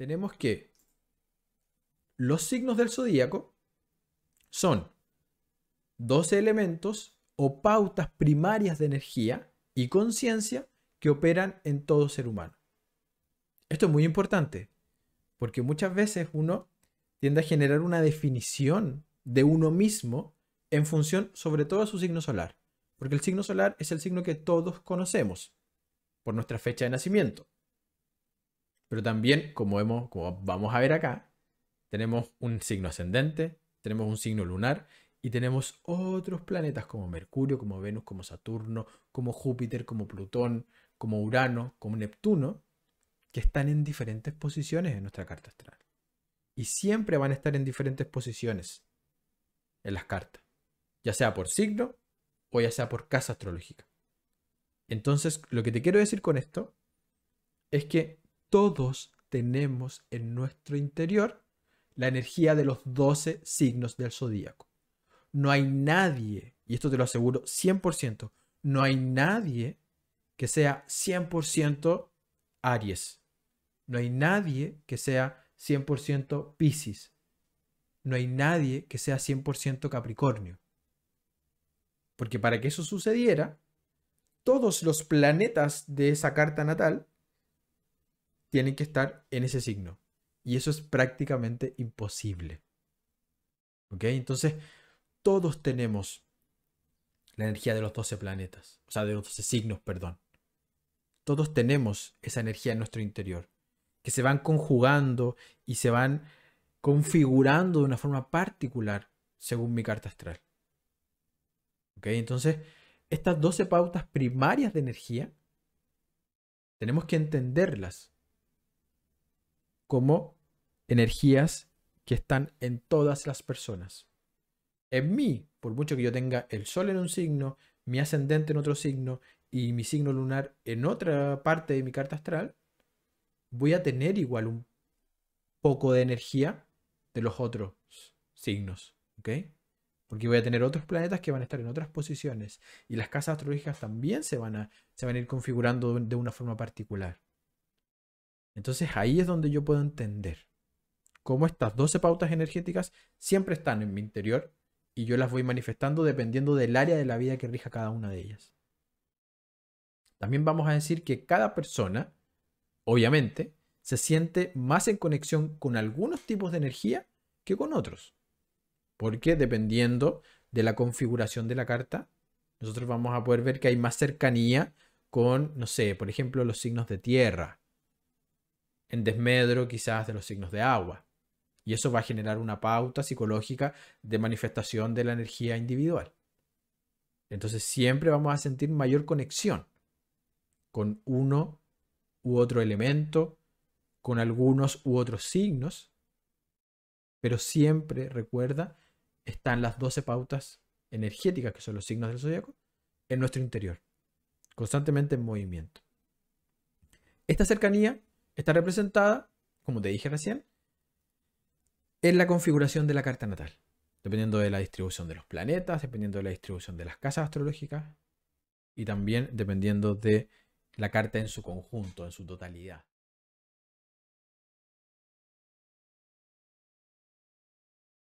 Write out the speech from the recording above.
tenemos que los signos del zodíaco son dos elementos o pautas primarias de energía y conciencia que operan en todo ser humano. Esto es muy importante, porque muchas veces uno tiende a generar una definición de uno mismo en función sobre todo a su signo solar, porque el signo solar es el signo que todos conocemos por nuestra fecha de nacimiento. Pero también, como, hemos, como vamos a ver acá, tenemos un signo ascendente, tenemos un signo lunar y tenemos otros planetas como Mercurio, como Venus, como Saturno, como Júpiter, como Plutón, como Urano, como Neptuno, que están en diferentes posiciones en nuestra carta astral. Y siempre van a estar en diferentes posiciones en las cartas, ya sea por signo o ya sea por casa astrológica. Entonces, lo que te quiero decir con esto es que todos tenemos en nuestro interior la energía de los 12 signos del zodíaco. No hay nadie, y esto te lo aseguro 100%, no hay nadie que sea 100% Aries. No hay nadie que sea 100% Pisces. No hay nadie que sea 100% Capricornio. Porque para que eso sucediera, todos los planetas de esa carta natal tienen que estar en ese signo. Y eso es prácticamente imposible. ¿Ok? Entonces, todos tenemos la energía de los 12 planetas, o sea, de los 12 signos, perdón. Todos tenemos esa energía en nuestro interior, que se van conjugando y se van configurando de una forma particular según mi carta astral. ¿Ok? Entonces, estas 12 pautas primarias de energía, tenemos que entenderlas como energías que están en todas las personas. En mí, por mucho que yo tenga el sol en un signo, mi ascendente en otro signo y mi signo lunar en otra parte de mi carta astral, voy a tener igual un poco de energía de los otros signos, ¿ok? Porque voy a tener otros planetas que van a estar en otras posiciones y las casas astrológicas también se van a, se van a ir configurando de una forma particular. Entonces ahí es donde yo puedo entender cómo estas 12 pautas energéticas siempre están en mi interior y yo las voy manifestando dependiendo del área de la vida que rija cada una de ellas. También vamos a decir que cada persona, obviamente, se siente más en conexión con algunos tipos de energía que con otros. Porque dependiendo de la configuración de la carta, nosotros vamos a poder ver que hay más cercanía con, no sé, por ejemplo, los signos de tierra, en desmedro quizás de los signos de agua. Y eso va a generar una pauta psicológica de manifestación de la energía individual. Entonces siempre vamos a sentir mayor conexión con uno u otro elemento, con algunos u otros signos, pero siempre, recuerda, están las 12 pautas energéticas, que son los signos del zodiaco, en nuestro interior, constantemente en movimiento. Esta cercanía está representada, como te dije recién, en la configuración de la carta natal, dependiendo de la distribución de los planetas, dependiendo de la distribución de las casas astrológicas y también dependiendo de la carta en su conjunto, en su totalidad.